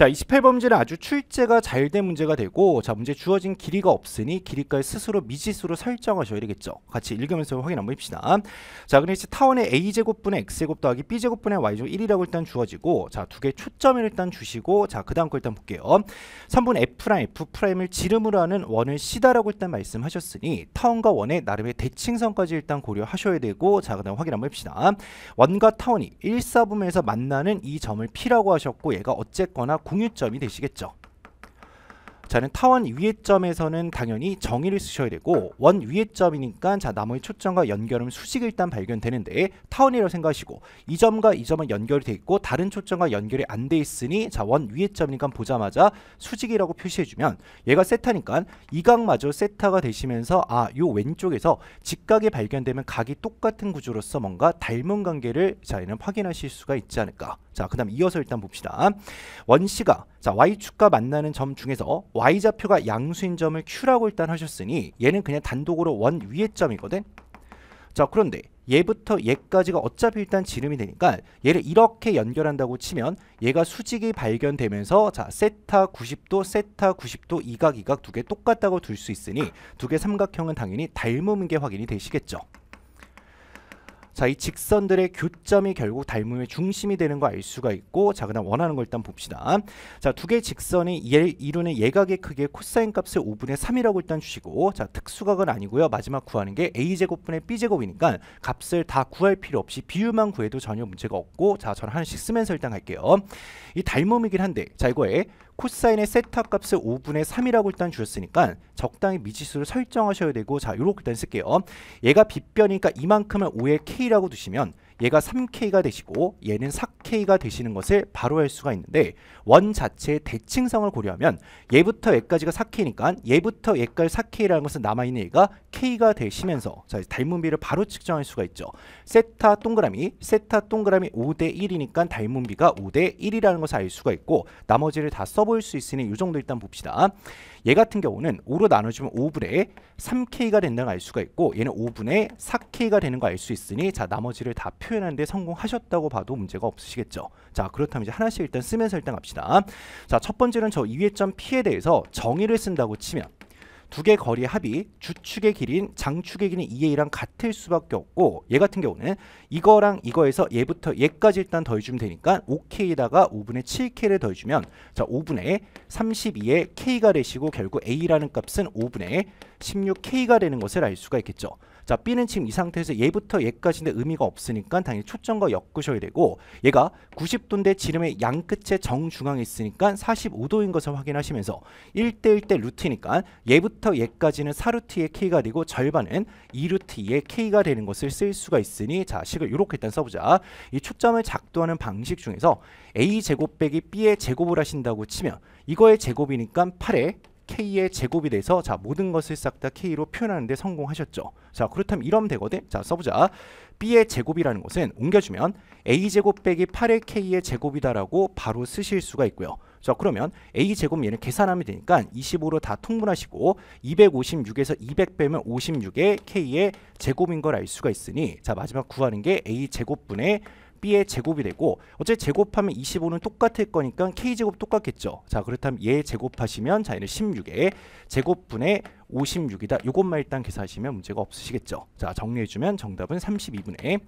자, 2 8번지는 아주 출제가 잘 된 문제가 되고 자, 문제 주어진 길이가 없으니 길이까지 스스로 미지수로 설정하셔야 되겠죠. 같이 읽으면서 확인 한번 봅시다. 자, 그럼 이제 타원의 a제곱분의 x제곱 더하기 b제곱분의 y제곱 1이라고 일단 주어지고 자, 두 개 초점을 일단 주시고 자, 그 다음 거 일단 볼게요. 3분 f'랑 f'을 지름으로 하는 원을 c다라고 일단 말씀하셨으니 타원과 원의 나름의 대칭성까지 일단 고려하셔야 되고 자, 그 다음 확인 한번 봅시다. 원과 타원이 1사분에서 만나는 이 점을 p라고 하셨고 얘가 어쨌거나 공유점이 되시겠죠. 자는 타원 위의 점에서는 당연히 정의를 쓰셔야 되고 원 위의 점이니까 자나무의 초점과 연결음 수식이 일단 발견되는데 타원이라고 생각하시고 이 점과 이 점은 연결이 돼 있고 다른 초점과 연결이 안 돼 있으니 자원 위의 점이니까 보자마자 수직이라고 표시해주면 얘가 세타니까 이 각마저 세타가 되시면서 아요 왼쪽에서 직각이 발견되면 각이 똑같은 구조로서 뭔가 닮은 관계를 자 얘는 확인하실 수가 있지 않을까 자그 다음 이어서 일단 봅시다 원씨가 자 y축과 만나는 점 중에서 y좌표가 양수인 점을 q라고 일단 하셨으니 얘는 그냥 단독으로 원 위의 점이거든 자 그런데 얘부터 얘까지가 어차피 일단 지름이 되니까 얘를 이렇게 연결한다고 치면 얘가 수직이 발견되면서 자 세타 90도 세타 90도 이각 이각 두 개 똑같다고 둘 수 있으니 두 개 삼각형은 당연히 닮은 게 확인이 되시겠죠 자, 이 직선들의 교점이 결국 닮음의 중심이 되는 거 알 수가 있고 자, 그다음 원하는 걸 일단 봅시다. 자, 두 개의 직선이 예, 이루는 예각의 크기의 코사인 값을 5분의 3이라고 일단 주시고 자, 특수각은 아니고요. 마지막 구하는 게 a제곱분의 b제곱이니까 값을 다 구할 필요 없이 비율만 구해도 전혀 문제가 없고 자, 저는 하나씩 쓰면서 일단 갈게요. 이 닮음이긴 한데 자, 이거에 코사인의 세타 값을 5분의 3이라고 일단 주셨으니까 적당히 미지수를 설정하셔야 되고 자 요렇게 일단 쓸게요 얘가 빗변이니까 이만큼을 5의 k라고 두시면 얘가 3K가 되시고 얘는 4K가 되시는 것을 바로 할 수가 있는데 원 자체의 대칭성을 고려하면 얘부터 얘까지가 4K니까 얘부터 얘까지 4K라는 것은 남아있는 얘가 K가 되시면서 자, 닮음비를 바로 측정할 수가 있죠. 세타 동그라미, 세타 동그라미 5대 1이니까 닮음비가 5대 1이라는 것을 알 수가 있고 나머지를 다 써볼 수 있으니 이 정도 일단 봅시다. 얘 같은 경우는 5로 나눠주면 5분의 3K가 된다는 걸 알 수가 있고 얘는 5분의 4K가 되는 걸알수 있으니 자 나머지를 다표 표현하는데 성공하셨다고 봐도 문제가 없으시겠죠. 자 그렇다면 이제 하나씩 일단 쓰면서 일단 갑시다. 자첫 번째는 저 이외점 P에 대해서 정의를 쓴다고 치면 두 개 거리의 합이 주축의 길인 장축의 길인 2a랑 같을 수밖에 없고 얘 같은 경우는 이거랑 이거에서 얘부터 얘까지 일단 더해주면 되니까 5k에다가 5분의 7k를 더해주면 자 5분의 32에 k가 되시고 결국 a라는 값은 5분의 16k가 되는 것을 알 수가 있겠죠. 자 B는 지금 이 상태에서 얘부터 얘까지는 의미가 없으니까 당연히 초점과 엮으셔야 되고 얘가 90도인데 지름의 양끝에 정중앙에 있으니까 45도인 것을 확인하시면서 1대1대 루트니까 얘부터 얘까지는 4루트의 K가 되고 절반은 2루트의 K가 되는 것을 쓸 수가 있으니 자 식을 이렇게 일단 써보자 이 초점을 작도하는 방식 중에서 A 제곱 빼기 B의 제곱을 하신다고 치면 이거의 제곱이니까 8에 k의 제곱이 돼서 자 모든 것을 싹 다 k로 표현하는데 성공하셨죠. 자 그렇다면 이러면 되거든. 자 써보자. b의 제곱이라는 것은 옮겨주면 a 제곱 빼기 8의 k의 제곱이다라고 바로 쓰실 수가 있고요. 자 그러면 a 제곱 얘는 계산하면 되니까 25로 다 통분하시고 256에서 200 빼면 56의 k의 제곱인 걸 알 수가 있으니 자 마지막 구하는 게 a 제곱분의 B의 제곱이 되고 어제 제곱하면 25는 똑같을 거니까 K제곱 똑같겠죠. 자 그렇다면 얘 제곱하시면 자 얘는 16에 제곱분의 56이다. 이것만 일단 계산하시면 문제가 없으시겠죠. 자 정리해주면 정답은 32분의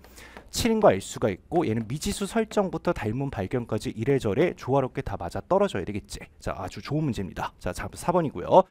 7인과 L수가 있고 얘는 미지수 설정부터 닮은 발견까지 이래저래 조화롭게 다 맞아 떨어져야 되겠지. 자 아주 좋은 문제입니다. 자 4번이고요.